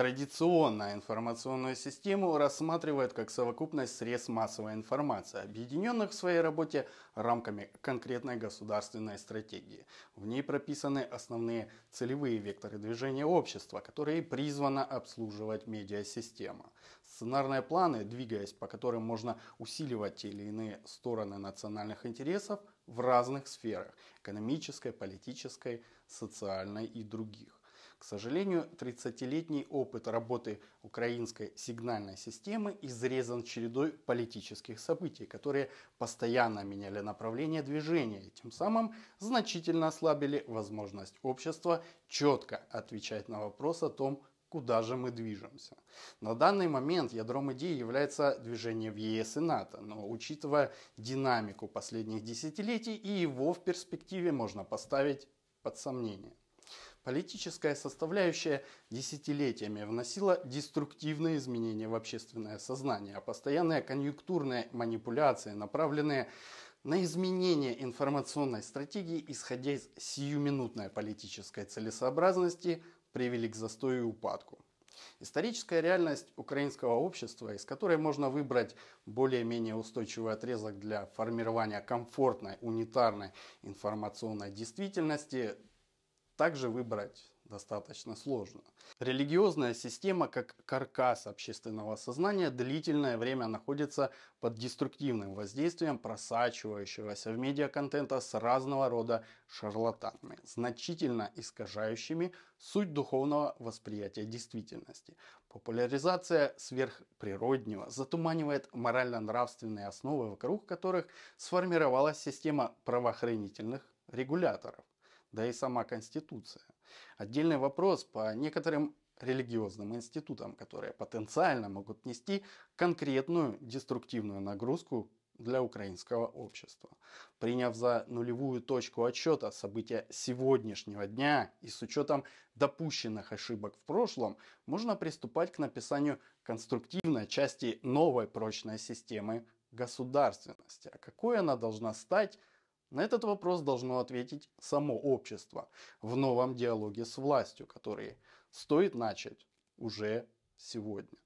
Традиционно информационную систему рассматривают как совокупность средств массовой информации, объединенных в своей работе рамками конкретной государственной стратегии. В ней прописаны основные целевые векторы движения общества, которые призвана обслуживать медиасистема. Сценарные планы, двигаясь по которым можно усиливать те или иные стороны национальных интересов в разных сферах – экономической, политической, социальной и других. К сожалению, 30-летний опыт работы украинской сигнальной системы изрезан чередой политических событий, которые постоянно меняли направление движения и тем самым значительно ослабили возможность общества четко отвечать на вопрос о том, куда же мы движемся. На данный момент ядром идеи является движение в ЕС и НАТО, но учитывая динамику последних десятилетий, и его в перспективе можно поставить под сомнение политическая составляющая десятилетиями вносила деструктивные изменения в общественное сознание, а постоянные конъюнктурные манипуляции, направленные на изменение информационной стратегии, исходя из сиюминутной политической целесообразности, привели к застою и упадку. Историческая реальность украинского общества, из которой можно выбрать более-менее устойчивый отрезок для формирования комфортной, унитарной информационной действительности, также выбрать достаточно сложно. Религиозная система, как каркас общественного сознания, длительное время находится под деструктивным воздействием просачивающегося в медиаконтента с разного рода шарлатанами, значительно искажающими суть духовного восприятия действительности. Популяризация сверхприроднего затуманивает морально-нравственные основы, вокруг которых сформировалась система правоохранительных регуляторов да и сама Конституция. Отдельный вопрос по некоторым религиозным институтам, которые потенциально могут нести конкретную деструктивную нагрузку для украинского общества. Приняв за нулевую точку отсчета события сегодняшнего дня и с учетом допущенных ошибок в прошлом, можно приступать к написанию конструктивной части новой прочной системы государственности. А какой она должна стать, на этот вопрос должно ответить само общество в новом диалоге с властью, который стоит начать уже сегодня.